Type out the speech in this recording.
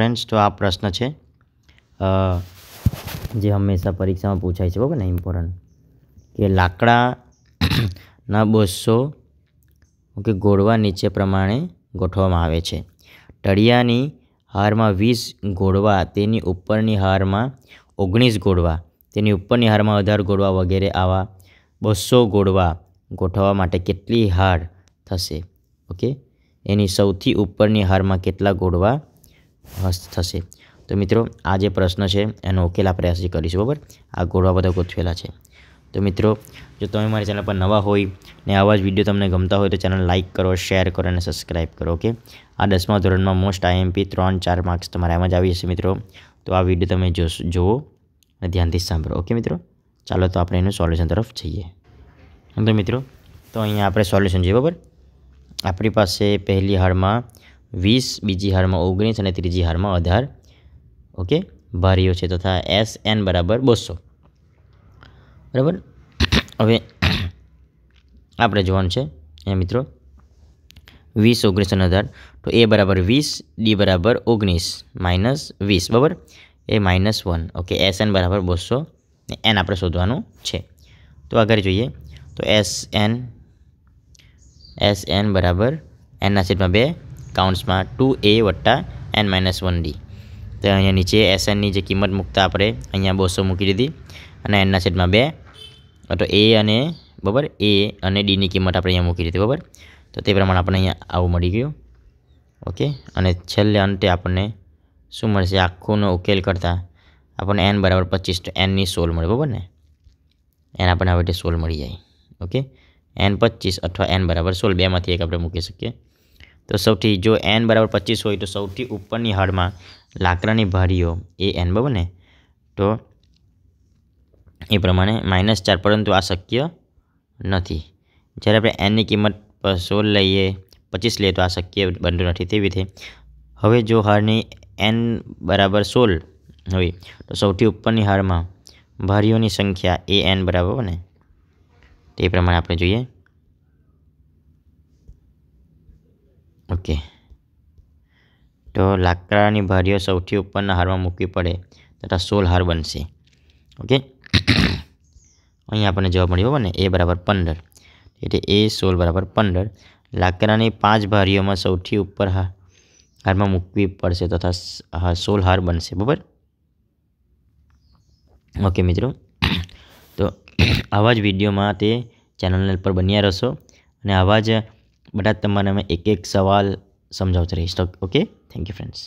friends તો આ પ્રશ્ન છે જે હંમેશા પરીક્ષામાં પૂછાય છે બરાબર ને ઇમ્પોર્ટન્ટ કે લાકડાના બસો કે ગોળવા નીચે પ્રમાણે ગોઠવવામાં આવે છે તળિયાની હારમાં વીસ ગોળવા તેની ઉપરની હારમાં ઓગણીસ ગોળવા તેની ઉપરની હારમાં અઢાર ગોળવા વગેરે આવા બસો ગોળવા ગોઠવવા માટે કેટલી હાર થશે ઓકે એની સૌથી ઉપરની હારમાં કેટલા ગોળવા હસ્ત થશે તો મિત્રો આ જે પ્રશ્ન છે એનો ઉકેલ આપણે આજે કરીશું બરાબર આ ગોળવા બધા ગોઠવેલા છે તો મિત્રો જો તમે મારી ચેનલ પર નવા હોય ને આવા જ વિડીયો તમને ગમતા હોય તો ચેનલ લાઇક કરો શેર કરો અને સબસ્ક્રાઇબ કરો ઓકે આ દસમા ધોરણમાં મોસ્ટ આઈએમપી ત્રણ ચાર માર્ક્સ તમારે એમ જ આવી જશે મિત્રો તો આ વિડીયો તમે જોવો અને ધ્યાનથી સાંભળો ઓકે મિત્રો ચાલો તો આપણે એનું સોલ્યુશન તરફ જઈએ તો મિત્રો તો અહીંયા આપણે સોલ્યુશન જોઈએ બરાબર આપણી પાસે પહેલી હારમાં વીસ બીજી હારમાં ઓગણીસ અને ત્રીજી હારમાં અઢાર ઓકે ભારીઓ છે તથા એસ એન બરાબર બસો બરાબર હવે આપણે જોવાનું છે એ મિત્રો વીસ ઓગણીસ અને અઢાર તો એ બરાબર વીસ ડી બરાબર ઓગણીસ માઇનસ વીસ બરાબર એ minus one okay S N બરાબર બસો ને એન આપણે શોધવાનું છે તો આગળ જોઈએ તો એસ એન એસ એન બરાબર એનના સીટમાં બે કાઉન્ટ્સમાં ટુ એ વટ્ટા એન માઇનસ વન ડી તો અહીંયા નીચે એસએનની જે કિંમત મૂકતા આપણે અહીંયા બસો મૂકી દીધી અને એનના છેદમાં બે તો એ અને બરાબર એ અને ડીની કિંમત આપણે અહીંયા મૂકી દીધી બરાબર તો તે પ્રમાણે આપણે અહીંયા આવું મળી ગયું ઓકે અને છેલ્લે અંતે આપણને શું મળશે આખોનો ઉકેલ કરતાં આપણને એન બરાબર પચીસ તો એનની સોલ મળે બરાબર ને એન આપણને હવે સોલ મળી જાય ઓકે એન પચીસ અથવા એન બરાબર સોલ બેમાંથી એક આપણે મૂકી શકીએ તો સૌથી જો એન બરાબર પચીસ હોય તો સૌથી ઉપરની હળમાં લાકડાની ભારીઓ એ એન બરાબર ને તો એ પ્રમાણે માઇનસ ચાર પરંતુ આ શક્ય નથી જ્યારે આપણે એનની કિંમત સોળ લઈએ પચીસ લઈએ તો આ શક્ય બનતું નથી તેવી રીતે હવે જો હારની એન બરાબર સોળ હોય તો સૌથી ઉપરની હારમાં ભારીઓની સંખ્યા એ એન બરાબર ને તે પ્રમાણે આપણે જોઈએ શકે તો લાકડાની ભારીઓ સૌથી ઉપરના હારમાં મૂકવી પડે તથા સોલ હાર બનશે ઓકે અહીંયા આપણને જવાબ મળ્યો બરાબર ને એ બરાબર પંદર એટલે એ સોલ બરાબર પંદર લાકડાની પાંચ ભારીઓમાં સૌથી ઉપર હાર હારમાં મૂકવી પડશે તથા સોલ હાર બનશે બરાબર ઓકે મિત્રો તો આવા જ વિડીયોમાં તે ચેનલ પર બન્યા રહેશો અને આવા જ બધા તમારે અમે એક એક સવાલ સમજાવતો રહીશ ઓકે થેન્ક યુ ફ્રેન્ડ્સ